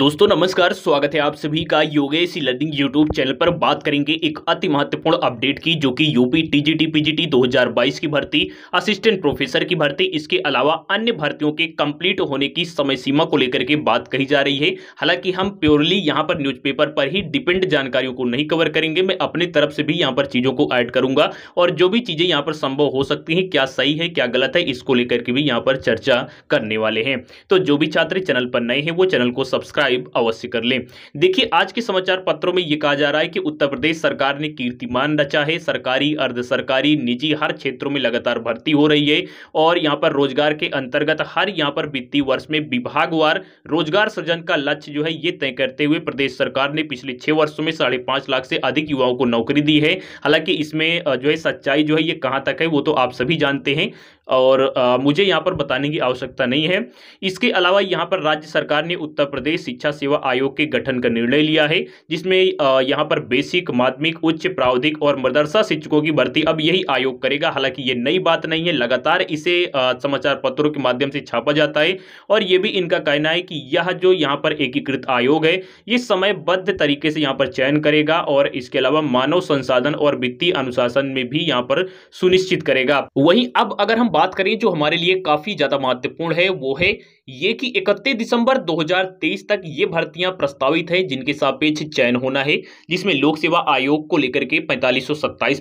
दोस्तों नमस्कार स्वागत है आप सभी का योगेश लर्निंग यूट्यूब चैनल पर बात करेंगे एक अति महत्वपूर्ण अपडेट की जो कि यूपी टीजीटी पीजीटी 2022 की भर्ती असिस्टेंट प्रोफेसर की भर्ती इसके अलावा अन्य भर्तियों के कंप्लीट होने की समय सीमा को लेकर के बात कही जा रही है हालांकि हम प्योरली यहां पर न्यूज पर ही डिपेंड जानकारियों को नहीं कवर करेंगे मैं अपने तरफ से भी यहाँ पर चीज़ों को ऐड करूंगा और जो भी चीज़ें यहाँ पर संभव हो सकती हैं क्या सही है क्या गलत है इसको लेकर के भी यहाँ पर चर्चा करने वाले हैं तो जो भी छात्र चैनल पर नए हैं वो चैनल को सब्सक्राइब सब्सक्राइब अवश्य कर लें देखिए आज के समाचार पत्रों में ये कहा जा रहा है कि उत्तर प्रदेश सरकार ने कीर्तिमान रचा है सरकारी अर्ध सरकारी निजी हर क्षेत्रों में लगातार भर्ती हो रही है और यहाँ पर रोजगार के अंतर्गत हर यहाँ पर वित्तीय वर्ष में विभागवार रोजगार सृजन का लक्ष्य जो है ये तय करते हुए प्रदेश सरकार ने पिछले छह वर्षों में साढ़े पांच लाख से अधिक युवाओं को नौकरी दी है हालांकि इसमें जो है सच्चाई जो है ये कहाँ तक है वो तो आप सभी जानते हैं और आ, मुझे यहाँ पर बताने की आवश्यकता नहीं है इसके अलावा यहाँ पर राज्य सरकार ने उत्तर प्रदेश शिक्षा सेवा आयोग के गठन का निर्णय लिया है जिसमें यहाँ पर बेसिक माध्यमिक उच्च प्रावधिक और मदरसा शिक्षकों की भर्ती अब यही आयोग करेगा हालांकि ये नई बात नहीं है लगातार इसे समाचार पत्रों के माध्यम से छापा जाता है और ये भी इनका कहना है कि यह जो यहाँ पर एकीकृत आयोग है ये समयबद्ध तरीके से यहाँ पर चयन करेगा और इसके अलावा मानव संसाधन और वित्तीय अनुशासन में भी यहाँ पर सुनिश्चित करेगा वहीं अब अगर हम बात बात करें जो हमारे लिए काफ़ी ज़्यादा महत्वपूर्ण है वो है ये कि 31 दिसंबर 2023 तक ये भर्तियां प्रस्तावित है जिनके सापेक्ष चयन होना है जिसमें लोक सेवा आयोग को लेकर के पैंतालीस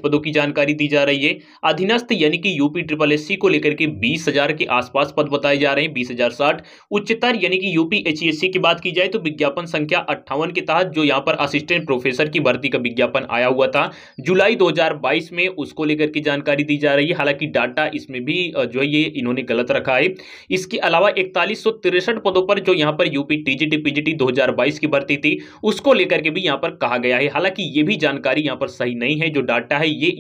पदों की जानकारी दी जा रही है अधीनस्थ यानी कि यूपी ट्रिपल एस को लेकर के बीस हजार के आसपास पद बताए जा रहे हैं बीस हजार साठ उच्चतर यानी कि यूपी एच की बात की जाए तो विज्ञापन संख्या अट्ठावन के तहत जो यहाँ पर असिस्टेंट प्रोफेसर की भर्ती का विज्ञापन आया हुआ था जुलाई दो में उसको लेकर के जानकारी दी जा रही है हालांकि डाटा इसमें भी जो है ये इन्होंने गलत रखा है इसके अलावा इकतालीस चालीस पदों पर जो यहां पर यूपी टीजीटी पीजीटी 2022 की भर्ती थी उसको लेकर के भी यहां पर कहा गया है हालांकि ये भी जानकारी यहां पर सही नहीं है जो डाटा है ये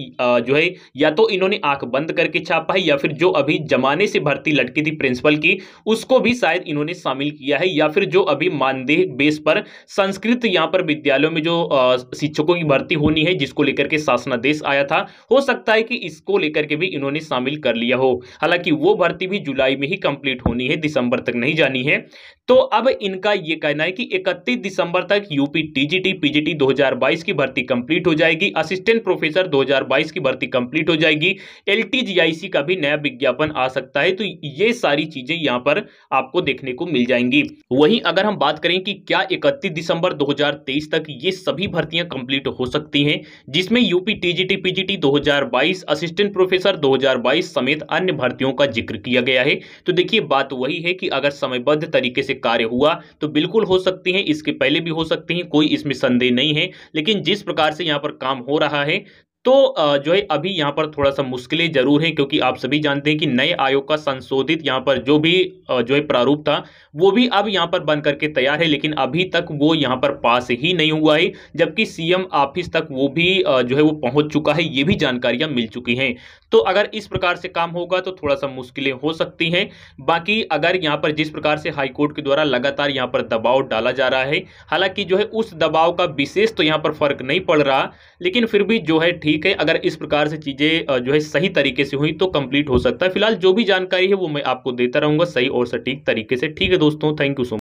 जो है या तो इन्होंने आंख बंद करके छापा है या फिर जो अभी जमाने से भर्ती लटकी थी प्रिंसिपल की उसको भी शायद इन्होंने शामिल किया है या फिर जो अभी मानदेह बेस पर संस्कृत यहां पर विद्यालयों में जो शिक्षकों की भर्ती होनी है जिसको लेकर के शासनादेश आया था हो सकता है कि इसको लेकर के भी इन्होंने शामिल कर लिया हो हालांकि वो भर्ती भी जुलाई में ही कंप्लीट होनी है दिसंबर दिसंबर तक नहीं जानी है तो अब इनका यह कहना है कि 31 दिसंबर तक यूपी टीजीटी पीजीटी 2022 की भर्ती कंप्लीट हो जाएगी असिस्टेंट प्रोफेसर 2022 की भर्ती कंप्लीट हो जाएगी एल का भी नया विज्ञापन आ सकता है तो ये सारी चीजें यहां पर आपको देखने को मिल जाएंगी वहीं अगर हम बात करें कि क्या 31 दिसंबर 2023 तक ये सभी भर्तियां कंप्लीट हो सकती हैं जिसमें यूपी टीजीटी पीजीटी दो असिस्टेंट प्रोफेसर दो समेत अन्य भर्तियों का जिक्र किया गया है तो देखिए बात वही है कि अगर समयबद्ध तरीके से कार्य हुआ तो बिल्कुल हो सकती हैं इसके पहले भी हो सकती हैं कोई इसमें संदेह नहीं है लेकिन जिस प्रकार से यहाँ पर काम हो रहा है तो जो है अभी यहाँ पर थोड़ा सा मुश्किलें जरूर हैं क्योंकि आप सभी जानते हैं कि नए आयोग का संशोधित यहाँ पर जो भी जो है प्रारूप था वो भी अब यहाँ पर बन करके तैयार है लेकिन अभी तक वो यहाँ पर पास ही नहीं हुआ है जबकि सीएम ऑफिस तक वो भी जो है वो पहुँच चुका है ये भी जानकारियाँ मिल चुकी हैं तो अगर इस प्रकार से काम होगा तो थोड़ा सा मुश्किलें हो सकती हैं बाकी अगर यहाँ पर जिस प्रकार से हाईकोर्ट के द्वारा लगातार यहाँ पर दबाव डाला जा रहा है हालांकि जो है उस दबाव का विशेष तो यहाँ पर फर्क नहीं पड़ रहा लेकिन फिर भी जो है ठीक ठीक है अगर इस प्रकार से चीज़ें जो है सही तरीके से हुई तो कंप्लीट हो सकता है फिलहाल जो भी जानकारी है वो मैं आपको देता रहूंगा सही और सटीक तरीके से ठीक है दोस्तों थैंक यू सो